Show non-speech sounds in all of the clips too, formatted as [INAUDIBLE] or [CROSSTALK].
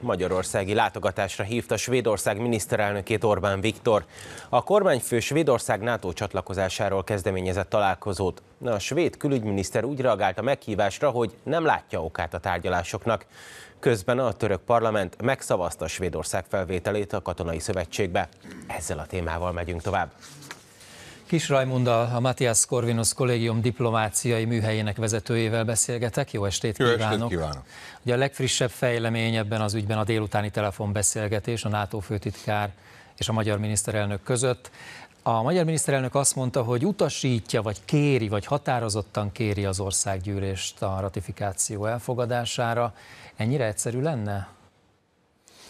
Magyarországi látogatásra hívta Svédország miniszterelnökét Orbán Viktor. A kormányfő Svédország NATO csatlakozásáról kezdeményezett találkozót. A svéd külügyminiszter úgy reagált a meghívásra, hogy nem látja okát a tárgyalásoknak. Közben a török parlament megszavazta Svédország felvételét a katonai szövetségbe. Ezzel a témával megyünk tovább. Kis Rajmunda, a Matthias Corvinus Kollégium diplomáciai műhelyének vezetőjével beszélgetek. Jó estét kívánok! Jó estét kívánok! Ugye a legfrissebb fejlemény ebben az ügyben a délutáni telefonbeszélgetés a NATO főtitkár és a magyar miniszterelnök között. A magyar miniszterelnök azt mondta, hogy utasítja, vagy kéri, vagy határozottan kéri az országgyűlést a ratifikáció elfogadására. Ennyire egyszerű lenne?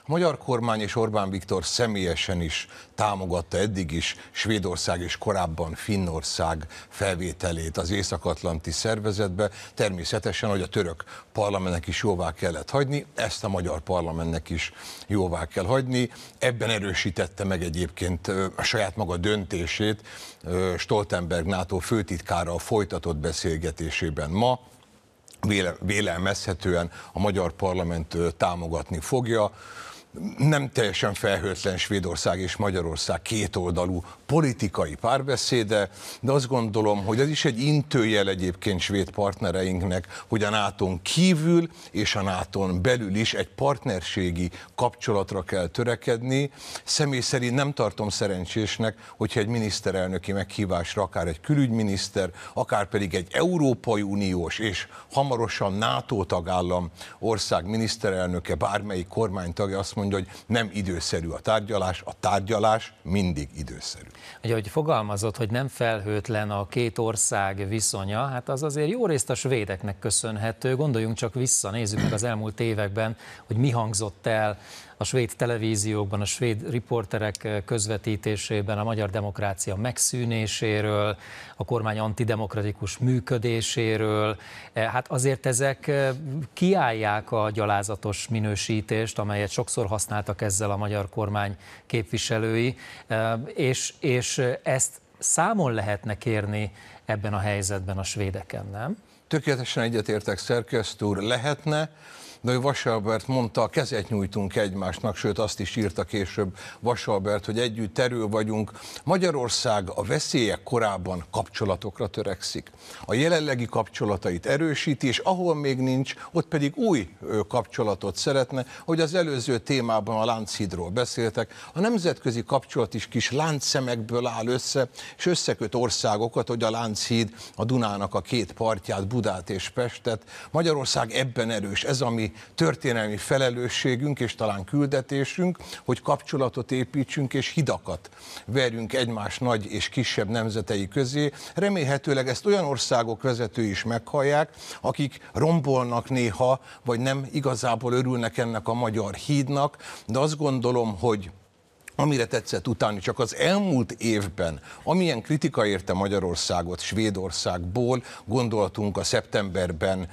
magyar kormány és Orbán Viktor személyesen is támogatta eddig is Svédország és korábban Finnország felvételét az Észak-Atlanti szervezetbe. Természetesen, hogy a török parlamentnek is jóvá kellett hagyni, ezt a magyar parlamentnek is jóvá kell hagyni. Ebben erősítette meg egyébként a saját maga döntését Stoltenberg NATO főtitkára a folytatott beszélgetésében ma vélelmezhetően a magyar parlament támogatni fogja nem teljesen felhőtlen Svédország és Magyarország kétoldalú politikai párbeszéde, de azt gondolom, hogy ez is egy intőjel egyébként svéd partnereinknek, hogy a nato kívül és a nato belül is egy partnerségi kapcsolatra kell törekedni. Személy szerint nem tartom szerencsésnek, hogyha egy miniszterelnöki meghívásra akár egy külügyminiszter, akár pedig egy Európai Uniós és hamarosan NATO tagállam ország miniszterelnöke, bármelyik kormánytagja azt mondja, hogy nem időszerű a tárgyalás, a tárgyalás mindig időszerű. Ugye, hogy fogalmazott, hogy nem felhőtlen a két ország viszonya, hát az azért jó részt a svédeknek köszönhető. Gondoljunk csak vissza, nézzük meg az elmúlt években, hogy mi hangzott el a svéd televíziókban, a svéd riporterek eh, közvetítésében a magyar demokrácia megszűnéséről, a kormány antidemokratikus működéséről. Eh, hát azért ezek eh, kiállják a gyalázatos minősítést, amelyet sokszor használtak ezzel a magyar kormány képviselői, és, és ezt számon lehetne kérni ebben a helyzetben a svédeken, nem? Tökéletesen egyetértek szerkesztő úr, lehetne, de hogy Vasalbert mondta, kezet nyújtunk egymásnak, sőt azt is írta később Vasalbert, hogy együtt erő vagyunk. Magyarország a veszélyek korában kapcsolatokra törekszik. A jelenlegi kapcsolatait erősíti, és ahol még nincs, ott pedig új kapcsolatot szeretne, hogy az előző témában a Lánchidról beszéltek. A nemzetközi kapcsolat is kis láncszemekből áll össze, és összeköt országokat, hogy a Lánchíd a Dunának a két partját, Budát és Pestet. Magyarország ebben erős, ez ami történelmi, felelősségünk és talán küldetésünk, hogy kapcsolatot építsünk és hidakat verjünk egymás nagy és kisebb nemzetei közé. Remélhetőleg ezt olyan országok vezetői is meghallják, akik rombolnak néha, vagy nem igazából örülnek ennek a magyar hídnak, de azt gondolom, hogy amire tetszett utáni, csak az elmúlt évben, amilyen kritika érte Magyarországot Svédországból, gondolatunk a szeptemberben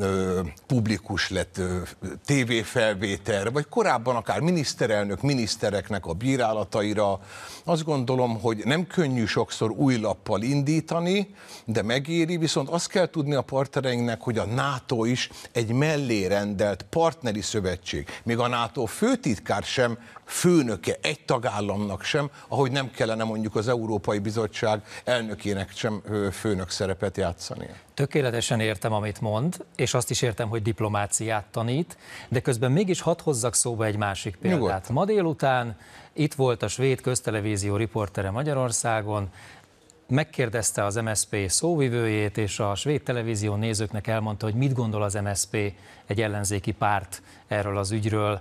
ö, publikus lett ö, tévéfelvételre, vagy korábban akár miniszterelnök, minisztereknek a bírálataira. Azt gondolom, hogy nem könnyű sokszor új lappal indítani, de megéri, viszont azt kell tudni a partnereinknek, hogy a NATO is egy mellérendelt partneri szövetség. Még a NATO főtitkár sem főnöke egy tagállamnak sem, ahogy nem kellene mondjuk az Európai Bizottság elnökének sem főnök szerepet játszani. Tökéletesen értem, amit mond, és azt is értem, hogy diplomáciát tanít, de közben mégis hadd hozzak szóba egy másik példát. Nyugodt. Ma délután itt volt a svéd köztelevízió riportere Magyarországon, megkérdezte az MSP szóvivőjét, és a svéd televízió nézőknek elmondta, hogy mit gondol az MSP egy ellenzéki párt erről az ügyről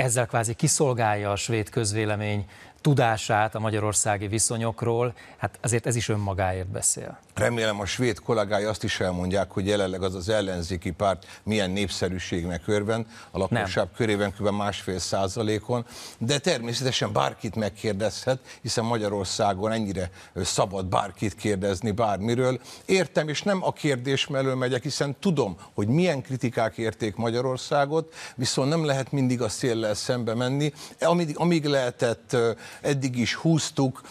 ezzel kvázi kiszolgálja a svéd közvélemény tudását a magyarországi viszonyokról, hát azért ez is önmagáért beszél. Remélem a svéd kollégái azt is elmondják, hogy jelenleg az az ellenzéki párt milyen népszerűségnek örvend a lakosság Nem. körében kb. másfél százalékon, de természetesen bárkit megkérdezhet, hiszen Magyarországon ennyire szabad bárkit kérdezni bármiről. Értem, és nem a kérdés mellől megyek, hiszen tudom, hogy milyen kritikák érték Magyarországot, viszont nem lehet mindig a széllel szembe menni. Amíg, amíg lehetett, eddig is húztuk,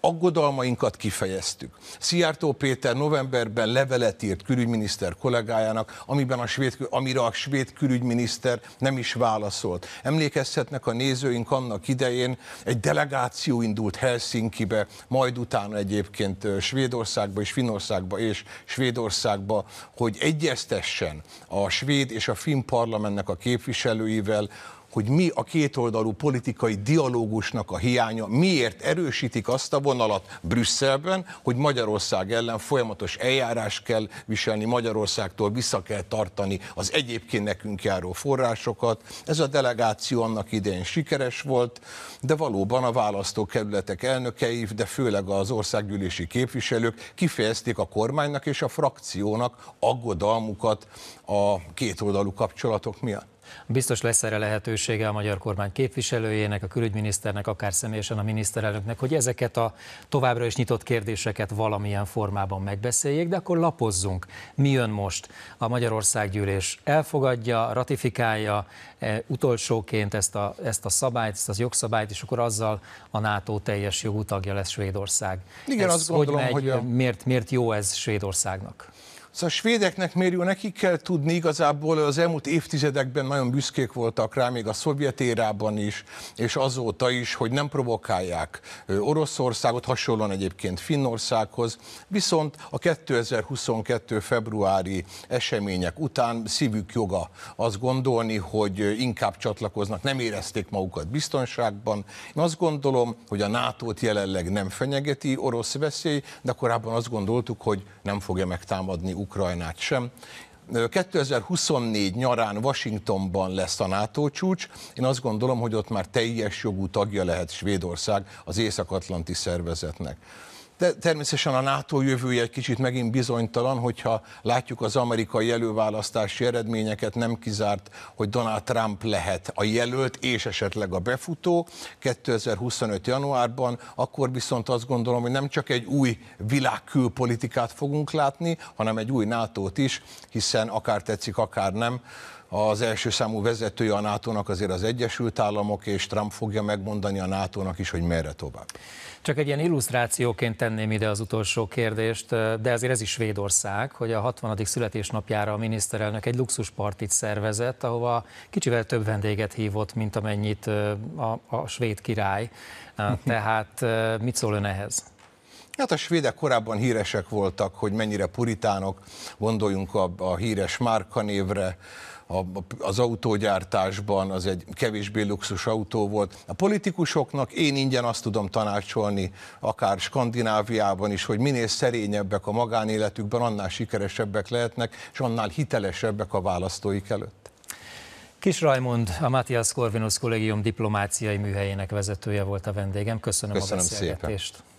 aggodalmainkat kifejeztük. Szijjártó Péter novemberben levelet írt külügyminiszter kollégájának, amiben a svéd, amire a svéd külügyminiszter nem is válaszolt. Emlékezhetnek a nézőink annak idején, egy delegáció indult Helsinkibe, majd utána egyébként Svédországba és Finországba és Svédországba, hogy egyeztessen a svéd és a finn parlamentnek a képviselőivel, hogy mi a kétoldalú politikai dialógusnak a hiánya, miért erősítik azt a vonalat Brüsszelben, hogy Magyarország ellen folyamatos eljárás kell viselni, Magyarországtól vissza kell tartani az egyébként nekünk járó forrásokat. Ez a delegáció annak idején sikeres volt, de valóban a választókerületek elnökei, de főleg az országgyűlési képviselők kifejezték a kormánynak és a frakciónak aggodalmukat a kétoldalú kapcsolatok miatt. Biztos lesz erre lehetősége a magyar kormány képviselőjének, a külügyminiszternek, akár személyesen a miniszterelnöknek, hogy ezeket a továbbra is nyitott kérdéseket valamilyen formában megbeszéljék, de akkor lapozzunk. Mi jön most? A Magyarország gyűlés elfogadja, ratifikálja e, utolsóként ezt a, ezt a szabályt, ezt a jogszabályt, és akkor azzal a NATO teljes jogú tagja lesz Svédország. Igen, ez azt gondolom, hogy, megy, hogy a... miért, miért jó ez Svédországnak? Szóval a svédeknek mérjó, nekik kell tudni igazából az elmúlt évtizedekben nagyon büszkék voltak rá, még a szovjet érában is, és azóta is, hogy nem provokálják Oroszországot, hasonlóan egyébként Finnországhoz, viszont a 2022. februári események után szívük joga azt gondolni, hogy inkább csatlakoznak, nem érezték magukat biztonságban. Én azt gondolom, hogy a NATO-t jelenleg nem fenyegeti orosz veszély, de korábban azt gondoltuk, hogy nem fogja megtámadni Ukrajnát. Ukrajnát sem. 2024 nyarán Washingtonban lesz a NATO csúcs. Én azt gondolom, hogy ott már teljes jogú tagja lehet Svédország az Észak-Atlanti szervezetnek. De természetesen a NATO jövője egy kicsit megint bizonytalan, hogyha látjuk az amerikai előválasztási eredményeket, nem kizárt, hogy Donald Trump lehet a jelölt és esetleg a befutó 2025. januárban, akkor viszont azt gondolom, hogy nem csak egy új világkülpolitikát fogunk látni, hanem egy új NATO-t is, hiszen akár tetszik, akár nem, az első számú vezetője a NATO-nak azért az Egyesült Államok, és Trump fogja megmondani a NATO-nak is, hogy merre tovább. Csak egy ilyen illusztrációként tenném ide az utolsó kérdést, de azért ez is Svédország, hogy a 60. születésnapjára a miniszterelnök egy luxuspartit szervezett, ahova kicsivel több vendéget hívott, mint amennyit a, a svéd király. [LAUGHS] Tehát mit szól ön ehhez? Hát a svédek korábban híresek voltak, hogy mennyire puritánok, gondoljunk a, a híres márkanévre, a, az autógyártásban, az egy kevésbé luxus autó volt. A politikusoknak én ingyen azt tudom tanácsolni, akár Skandináviában is, hogy minél szerényebbek a magánéletükben, annál sikeresebbek lehetnek, és annál hitelesebbek a választóik előtt. Kis Rajmond, a Matthias Corvinus Kollégium diplomáciai műhelyének vezetője volt a vendégem. Köszönöm, Köszönöm a beszélgetést. Szépen.